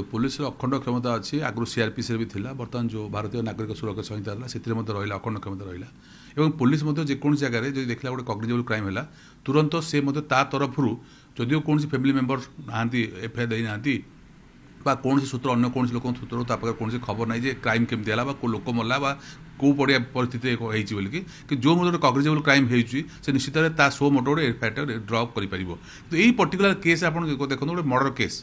ଯେଉଁ ପୋଲିସର ଅଖଣ୍ଡ କ୍ଷମତା ଅଛି ଆଗରୁ ସିଆର୍ପିସିରେ ବି ଥିଲା ବର୍ତ୍ତମାନ ଯେଉଁ ଭାରତୀୟ ନାଗରିକ ସୁରକ୍ଷା ସଂହିତା ହେଲା ସେଥିରେ ମଧ୍ୟ ରହିଲା ଅଖଣ୍ଡ କ୍ଷମତା ରହିଲା ଏବଂ ପୋଲିସ ମଧ୍ୟ ଯେକୌଣସି ଜାଗାରେ ଯଦି ଦେଖିଲା ଗୋଟେ କଗ୍ନିଜେବଲ୍ କ୍ରାଇମ୍ ହେଲା ତୁରନ୍ତ ସେ ମଧ୍ୟ ତା ତରଫରୁ ଯଦିଓ କୌଣସି ଫ୍ୟାମିଲି ମେମ୍ବର ନାହାନ୍ତି ଏଫଆଇଆର୍ ଦେଇନାହାନ୍ତି ବା କୌଣସି ସୂତ୍ର ଅନ୍ୟ କୌଣସି ଲୋକଙ୍କ ସୂତ୍ରରୁ ତା ପାଖରେ କୌଣସି ଖବର ନାହିଁ ଯେ କ୍ରାଇମ୍ କେମିତି ହେଲା ବା କେଉଁ ଲୋକ ମଲା ବା କେଉଁ ପଡ଼ିଆ ପରିସ୍ଥିତି ହେଇଛି ବୋଲିକି କି ଯେଉଁ ମୋର ଗୋଟେ କଗ୍ରିଜେବଲ୍ କ୍ରାଇମ୍ ହେଇଛି ସେ ନିଶ୍ଚିତରେ ତା ସୋ ମୋଟ ଗୋଟେ ଏଫଆଇଆର୍ଟା ଡ୍ରପ୍ କରିପାରିବ କିନ୍ତୁ ଏଇ ପର୍ଟିକୁଲାର କେସ୍ ଆପଣ ଦେଖନ୍ତୁ ଗୋଟେ ମର୍ଡ଼ର କେସ୍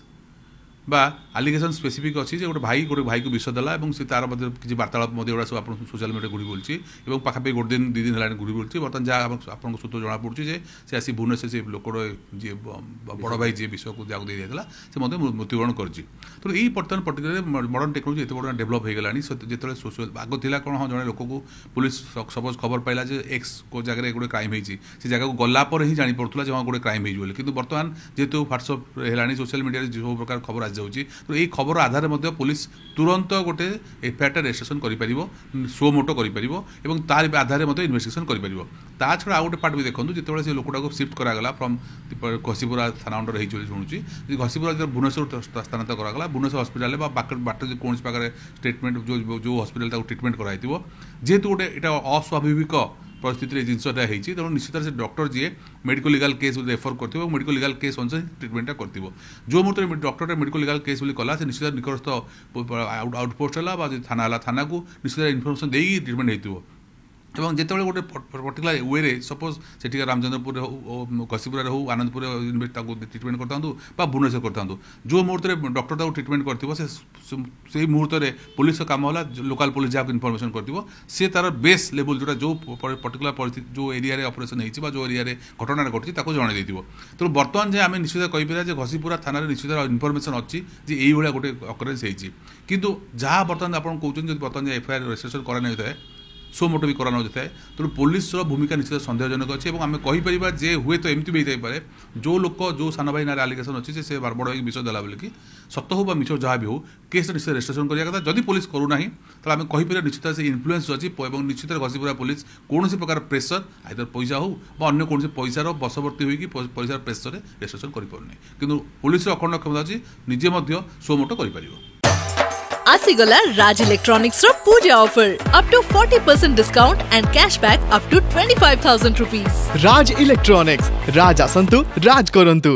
বা আলিগেসন স্পেসিফিক অছি যে গোটে ভাই গোটে ভাইকে বিষ দেলা এবং সে তার মধ্যে কিছু বার্তালাপ মধ্যে এগুলো সব আপনার সোশ্যাল মিডিয়া ঘুরি বলছি এবং পাখাপাখি গোটে দিন দুই দিন হল ঘুরি বলছি বর্তমান যা আপনার সূত্র জনা পড়ছে যে সে আসি ভুবনেশ্বর সে লোক যে বড় ভাই যে বিষয় যা দিয়ে দিয়েছিল সে মধ্যে মৃত্যুবরণ করছে তো এই বর্তমান পর্টিকুলার মডর্ন টেকনোলোজি এত বড় ডেভেলপ হয়ে গেলানি যেতবে সোশ্যাল আগ লা কোণ হ্যাঁ জন লোক পুলিশ সপোজ খবর পাইলা যে এক্স কো জায়গায় গোটে ক্রাইম হয়েছে সে জায়গাকে গলাপরে হি জাঁপড়ুলা যে হ্যাঁ গোটে ক্রাইম হয়েছে বলে কিন্তু বর্তমান যেহেতু হোয়াটসঅপ হলানি সোশ্যাল মিডিয়ায় যে সব প্রকার খবর আসছে ଆସିଯାଉଛି ତେଣୁ ଏହି ଖବର ଆଧାରରେ ମଧ୍ୟ ପୋଲିସ ତୁରନ୍ତ ଗୋଟେ ଏଫଆଇଆର୍ଟା ରେଜିଷ୍ଟ୍ରେସନ କରିପାରିବ ସୋ ମୋଟୋ କରିପାରିବ ଏବଂ ତାରି ଆଧାରରେ ମଧ୍ୟ ଇନଭେଷ୍ଟିଗେସନ କରିପାରିବ ତା ଛଡ଼ା ଆଉ ଗୋଟେ ପାର୍ଟ ବି ଦେଖନ୍ତୁ ଯେତେବେଳେ ସେ ଲୋକଟାକୁ ସିଫ୍ଟ କରାଗଲା ଫ୍ରମ୍ ଘସିପୁରା ଥାନା ଅଣ୍ଡର ହେଇଛି ବୋଲି ଶୁଣୁଛି ଘସିପୁରା ଯେତେବେଳେ ଭୁବନେଶ୍ୱର ସ୍ଥାନାନ୍ତର କରାଗଲା ଭୁବନେଶ୍ୱର ହସ୍ପିଟାଲରେ ବା ବାଟରେ କୌଣସି ପାଖରେ ଟ୍ରିଟମେଣ୍ଟ ଯେଉଁ ଯେଉଁ ହସ୍ପିଟାଲ ତାକୁ ଟ୍ରିଟମେଣ୍ଟ କରାଯାଇଥିବ ଯେହେତୁ ଗୋଟେ ଏଇଟା ଅସ୍ୱାଭାବିକ ପରିସ୍ଥିତିରେ ଏ ଜିନିଷଟା ହେଇଛି ତେଣୁ ନିଶ୍ଚିତରେ ସେ ଡକ୍ଟର ଯିଏ ମେଡ଼ିକାଲ ଲିଗାଲ କେସ୍ ବୋଲି ରେଫର କରିଥିବ ଏବଂ ମେଡ଼ିକାଲ ଲିଗାଲ କେସ୍ ଅନୁସାରେ ଟ୍ରିଟମେଣ୍ଟଟା କରିଥିବ ଯେଉଁ ମୁହୂର୍ତ୍ତରେ ଡକ୍ଟରଟା ମେଡ଼ିକାଲ ଲିଗାଲ କେସ୍ ବୋଲି କଲା ସେ ନିଶ୍ଚିତ ନିକଟସ୍ଥ ଆଉଟପୋଷ୍ଟ ହେଲା ବା ଯଦି ଥାନା ହେଲା ଥାନାକୁ ନିଶ୍ଚିତ ଇନଫର୍ମେସନ୍ ଦେଇକି ଟ୍ରିଟମେଣ୍ଟ ହେଇଥିବ এবং ଯେତେବେଳେ ଗୋଟେ ପର୍ଟିକୁଲାର ୱେରେ ସପୋଜ୍ ସେଠିକା ରାମଚନ୍ଦ୍ରପୁରରେ ହଉ ଘସିପୁରାରେ ହଉ ଆନନ୍ଦପୁରରେ ତାକୁ ଟ୍ରିଟମେଣ୍ଟ କରିଥାନ୍ତୁ ବା ଭୁବନେଶ୍ୱର କରିଥାନ୍ତୁ ଯେଉଁ ମୁହୂର୍ତ୍ତରେ ଡକ୍ଟର ତାକୁ ଟ୍ରିଟମେଣ୍ଟ କରିଥିବ ସେ ସେଇ ମୁହୂର୍ତ୍ତରେ ପୋଲିସର କାମ ହେଲା ଲୋକାଲ ପୋଲିସ ଯାହାକୁ ଇନଫର୍ମେସନ୍ କରିଥିବ ସିଏ ତାର ବେସ୍ ଲେବୁଲ୍ ଯେଉଁଟା ଯେଉଁ ପର୍ଟିକୁଲାର ପରିସ୍ଥିତି ଯେଉଁ ଏରିଆରେ ଅପରେସନ୍ ହେଇଛି ବା ଯେଉଁ ଏରିଆରେ ଘଟଣାଟା ଘଟିଛି ତାକୁ ଜଣାଇ ଦେଇଥିବ ତେଣୁ ବର୍ତ୍ତମାନ ଯେ ଆମେ ନିଶ୍ଚିତ କହିପାରିବା ଯେ ଘସିପୁରା ଥାନାରେ ନିଶ୍ଚିତ ଇନଫର୍ମେସନ୍ ଅଛି ଯେ ଏଇଭଳିଆ ଗୋଟେ ଅକରେନ୍ସ ହେଇଛି କିନ୍ତୁ ଯାହା ବର୍ତ୍ତମାନ ଆପଣ କହୁଛନ୍ତି ଯଦି ବର୍ତ୍ତମାନ ଏଫଆଇଆର୍ ରେଜିଷ୍ଟ୍ରେସନ୍ କରାଯାଇଥାଏ সো মোটো বি করানো যেতে তেমন পুলিশর ভূমিকা নিশ্চিত সন্দেহজনক অছে এবং আমি কইপারা যে হুয়ে তো এমতি হইথাইপরে যে লোক যে সান ভাই নাঁরে আলিগেসন অছে যে সে বারবড় হয়ে বিষ দেলা বলিকি সত হোক বা মিছ যা বি হোক কেসটা নিশ্চিত রেজিষ্ট্রেসন করা কথা যদি পুলিশ করু না তাহলে আমি কইপারা নিশ্চিত সে ইনফ্লুয়েন্স অছি এবং নিশ্চিত ঘষিপুরা পুলিশ কৌশি প্রকার প্রেসর আইদর পয়সা হোক বা অন্য কৌশি পয়সার বশবর্তী হয়ে পয়সার প্রেসরে রেজিষ্ট্রেসন করে পড়ুনি কিন্তু পুলিশর অখণ্ড ক্ষমতা অছে নিজে মধ্য সো মোটো করে ಅಸಿಗೊಲ ರಾಜ್ ಎಲೆಕ್ಟ್ರಾನಿಕ್ಸ್ ರ ಪೂಜೆ offer up to forty percent discount and cash back up to twenty five thousand rupees Raj electronics ರಾಜ ಸಂತು ರಾಜ್ ಕೊರಂತು